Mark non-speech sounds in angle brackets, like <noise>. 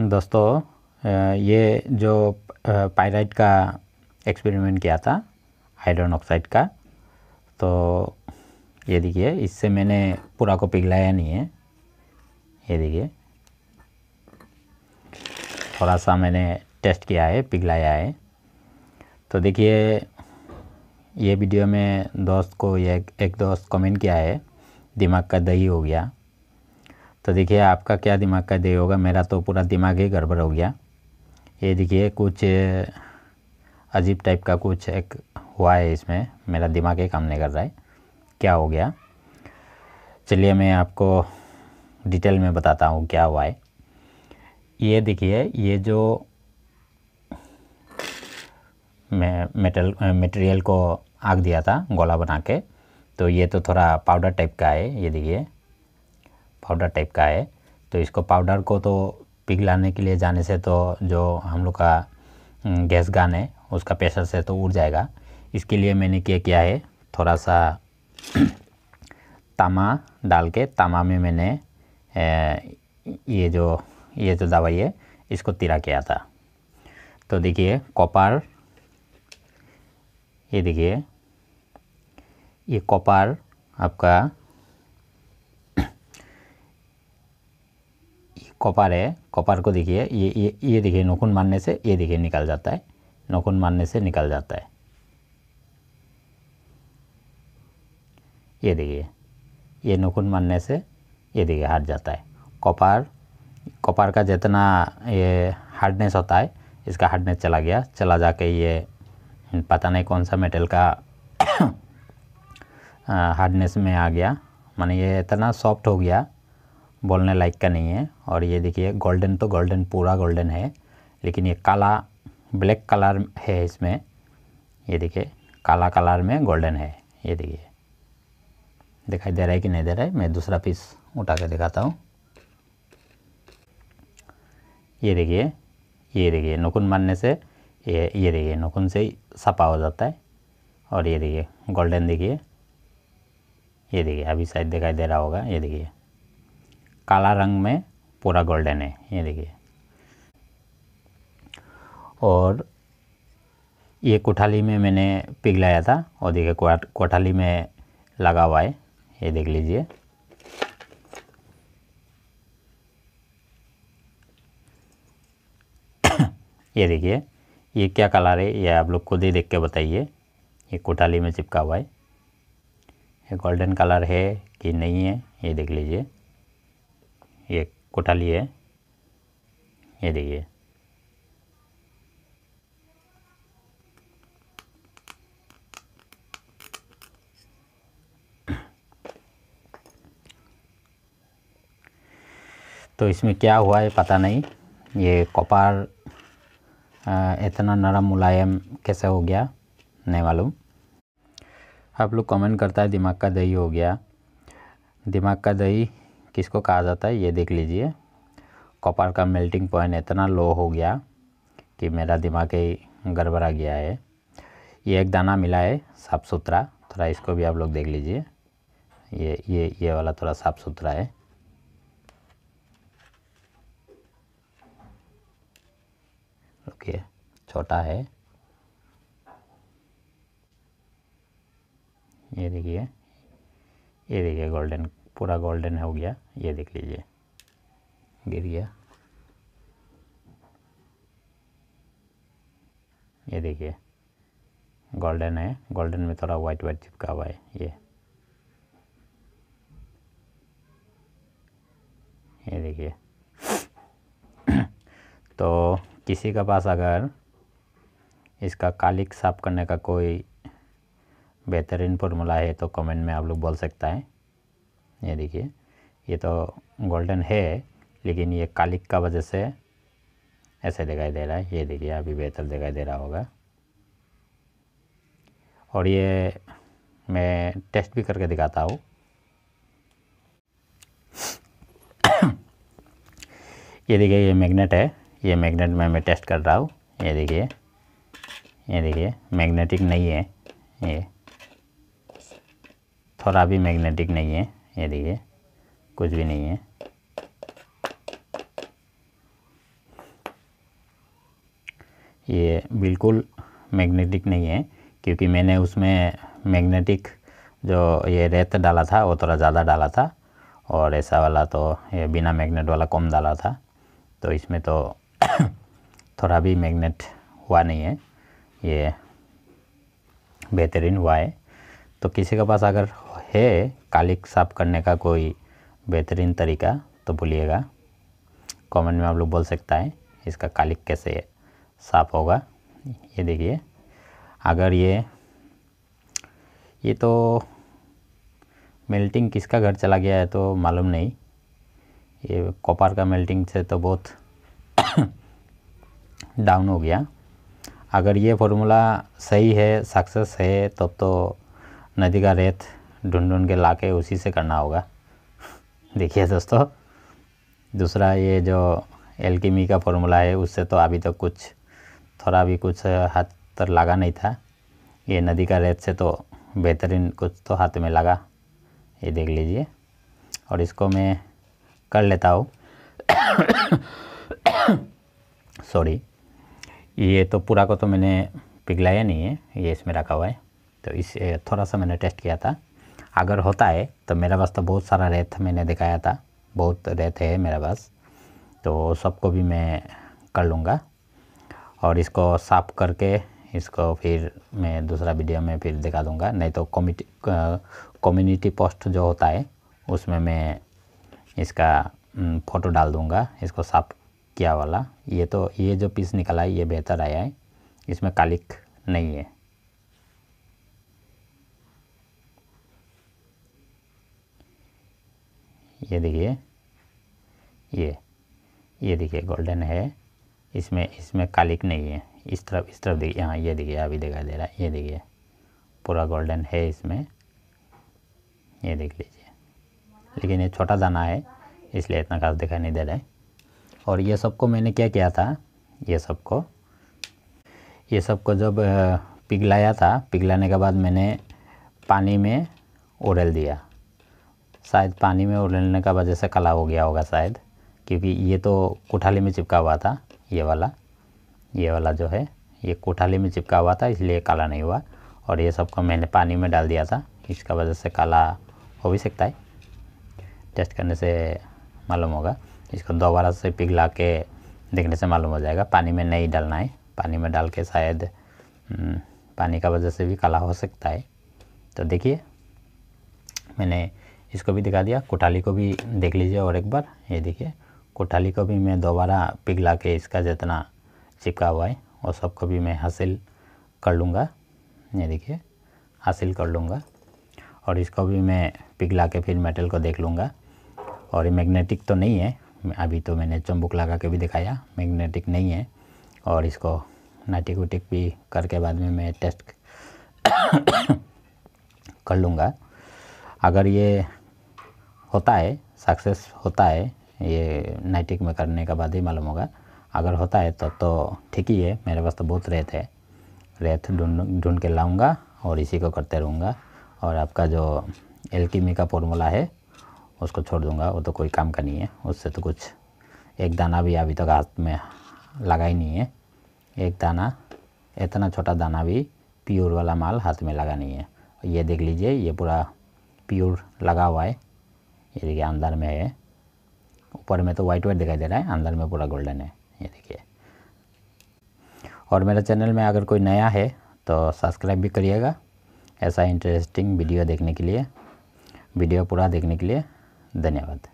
दोस्तों ये जो पायराइट का एक्सपेरिमेंट किया था आयरन ऑक्साइड का तो ये देखिए इससे मैंने पूरा को पिघलाया नहीं है ये देखिए थोड़ा सा मैंने टेस्ट किया है पिघलाया है तो देखिए ये वीडियो में दोस्त को एक एक दोस्त कमेंट किया है दिमाग का दही हो गया तो देखिए आपका क्या दिमाग का दे होगा मेरा तो पूरा दिमाग ही गड़बड़ हो गया ये देखिए कुछ अजीब टाइप का कुछ एक हुआ है इसमें मेरा दिमाग ही काम नहीं कर रहा है क्या हो गया चलिए मैं आपको डिटेल में बताता हूँ क्या हुआ है ये देखिए ये जो मैं मेटल मटेरियल को आग दिया था गोला बना के तो ये तो थोड़ा पाउडर टाइप का है ये देखिए पाउडर टाइप का है तो इसको पाउडर को तो पिघलाने के लिए जाने से तो जो हम लोग का हम्म, गैस गान है उसका प्रेशर से तो उड़ जाएगा इसके लिए मैंने क्या किया है थोड़ा सा <clears throat> तामा डाल के तामा में मैंने ये जो ये जो दवाई है इसको तिरा किया था तो देखिए कॉपर ये देखिए ये कॉपर आपका कॉपर है कॉपर को देखिए ये ये ये देखिए नखुन मारने से ये देखिए निकल जाता है नखुन मारने से निकल जाता है ये देखिए ये नखुन मारने से ये देखिए हट जाता है कॉपर कॉपर का जितना ये हार्डनेस होता है इसका हार्डनेस चला गया चला जाके ये पता नहीं कौन सा मेटल का हार्डनेस में आ गया माने ये इतना सॉफ्ट हो गया बोलने लायक का नहीं है और ये देखिए गोल्डन तो गोल्डन पूरा गोल्डन है लेकिन ये काला ब्लैक कलर है इसमें ये देखिए काला कलर में गोल्डन है ये देखिए दिखाई दे रहा है कि नहीं दे रहा है मैं दूसरा पीस उठा कर दिखाता हूँ ये देखिए ये देखिए नकुन मारने से ये ये देखिए नकुन से सपा हो जाता है और ये देखिए गोल्डन देखिए ये देखिए अभी शायद दिखाई दे रहा होगा ये देखिए काला रंग में पूरा गोल्डन है ये देखिए और ये कोठाली में मैंने पिघलाया था और देखिए कोठाली में लगा हुआ है ये देख लीजिए <coughs> ये देखिए ये क्या कलर है ये आप लोग खुद ही देख के बताइए ये कोठाली में चिपका हुआ है ये गोल्डन कलर है कि नहीं है ये देख लीजिए ये कोटाली है ये देखिए तो इसमें क्या हुआ है पता नहीं ये कॉपर इतना नरम मुलायम कैसे हो गया नहीं मालूम आप लोग कमेंट करता है दिमाग का दही हो गया दिमाग का दही किसको कहा जाता है ये देख लीजिए कॉपर का मेल्टिंग पॉइंट इतना लो हो गया कि मेरा दिमाग ही गड़बड़ा गया है ये एक दाना मिला है साफ़ सुथरा थोड़ा इसको भी आप लोग देख लीजिए ये ये ये वाला थोड़ा साफ़ सुथरा है ओके छोटा है ये देखिए ये देखिए गोल्डन पूरा गोल्डन हो गया ये देख लीजिए गिर गया ये देखिए गोल्डन है गोल्डन में थोड़ा वाइट वाइट चिपका हुआ है ये ये देखिए <clears throat> तो किसी के पास अगर इसका कालिक साफ करने का कोई बेहतरीन फॉर्मूला है तो कमेंट में आप लोग बोल सकता है ये देखिए ये तो गोल्डन है लेकिन ये कालिक का वजह से ऐसे दिखाई दे रहा है ये देखिए अभी बेहतर दिखाई दे रहा होगा और ये मैं टेस्ट भी करके दिखाता हूँ <coughs> ये देखिए ये मैग्नेट है ये मैग्नेट में मैं टेस्ट कर रहा हूँ ये देखिए ये देखिए मैग्नेटिक नहीं है ये थोड़ा भी मैग्नेटिक नहीं है ये देखिए कुछ भी नहीं है ये बिल्कुल मैग्नेटिक नहीं है क्योंकि मैंने उसमें मैग्नेटिक जो ये रेत डाला था वो थोड़ा ज़्यादा डाला था और ऐसा वाला तो ये बिना मैग्नेट वाला कम डाला था तो इसमें तो <coughs> थोड़ा भी मैग्नेट हुआ नहीं है ये बेहतरीन हुआ है तो किसी के पास अगर है कालिक साफ करने का कोई बेहतरीन तरीका तो बोलिएगा कमेंट में आप लोग बोल सकता है इसका कालिक कैसे साफ होगा ये देखिए अगर ये ये तो मेल्टिंग किसका घर चला गया है तो मालूम नहीं ये कॉपर का मेल्टिंग से तो बहुत डाउन <coughs> हो गया अगर ये फॉर्मूला सही है सक्सेस है तब तो, तो नदी का रेत ढूंढ ढूंढ के ला के उसी से करना होगा <laughs> देखिए दोस्तों दूसरा ये जो एल्केमी का फॉर्मूला है उससे तो अभी तक तो कुछ थोड़ा भी कुछ हाथ तक लगा नहीं था ये नदी का रेत से तो बेहतरीन कुछ तो हाथ में लगा ये देख लीजिए और इसको मैं कर लेता हूँ <coughs> सॉरी ये तो पूरा को तो मैंने पिघलाया नहीं है ये इसमें रखा हुआ है तो इस थोड़ा सा मैंने टेस्ट किया था अगर होता है तो मेरे पास तो बहुत सारा रेत मैंने दिखाया था बहुत रेत है मेरे पास तो सबको भी मैं कर लूँगा और इसको साफ करके इसको फिर मैं दूसरा वीडियो में फिर दिखा दूँगा नहीं तो कम्यूटी कम्युनिटी पोस्ट जो होता है उसमें मैं इसका फ़ोटो डाल दूँगा इसको साफ किया वाला ये तो ये जो पीस निकला है ये बेहतर आया है इसमें कालिक नहीं है ये देखिए ये ये देखिए गोल्डन है इसमें इसमें कालिक नहीं है इस तरफ इस तरफ देखिए हाँ ये देखिए अभी दिखाई दे रहा है ये देखिए पूरा गोल्डन है इसमें ये देख लीजिए लेकिन ये छोटा दाना है इसलिए इतना खास दिखाई नहीं दे रहा है और ये सबको मैंने क्या किया था ये सबको ये सबको जब पिघलाया था पिघलाने के बाद मैंने पानी में ओरल दिया शायद पानी में उलने का वजह से काला हो गया होगा शायद क्योंकि ये तो कोठाली में चिपका हुआ था ये वाला ये वाला जो है ये कोठाली में चिपका हुआ था इसलिए काला नहीं हुआ और ये सबको मैंने पानी में डाल दिया था इसका वजह से काला हो भी सकता है टेस्ट करने से मालूम होगा इसको दोबारा से पिघला के देखने से मालूम हो जाएगा पानी में नहीं डालना है पानी में डाल के शायद हम्म, पानी का वजह से भी काला हो सकता है तो देखिए मैंने इसको भी दिखा दिया कोठाली को भी देख लीजिए और एक बार ये देखिए कोठाली को भी मैं दोबारा पिघला के इसका जितना चिपका हुआ है और सबको भी मैं हासिल कर लूँगा ये देखिए हासिल कर लूँगा और इसको भी मैं पिघला के फिर मेटल को देख लूँगा और ये मैग्नेटिक तो नहीं है अभी तो मैंने चम्बुक लगा के भी दिखाया मैग्नेटिक नहीं है और इसको नाटिक उटिक भी करके बाद में मैं टेस्ट <coughs> कर लूँगा अगर ये होता है सक्सेस होता है ये नाइटिक में करने के बाद ही मालूम होगा अगर होता है तो तो ठीक ही है मेरे पास तो बहुत रेत है रेत ढूंढ ढूंढ के लाऊंगा और इसी को करते रहूँगा और आपका जो एल्कीमी का फॉर्मूला है उसको छोड़ दूंगा वो तो कोई काम का नहीं है उससे तो कुछ एक दाना भी अभी तक तो हाथ में लगा ही नहीं है एक दाना इतना छोटा दाना भी प्योर वाला माल हाथ में लगा नहीं है ये देख लीजिए ये पूरा प्योर लगा हुआ है ये देखिए अंदर में है ऊपर में तो वाइट वाइट दिखाई दे रहा है अंदर में पूरा गोल्डन है ये देखिए और मेरे चैनल में अगर कोई नया है तो सब्सक्राइब भी करिएगा ऐसा इंटरेस्टिंग वीडियो देखने के लिए वीडियो पूरा देखने के लिए धन्यवाद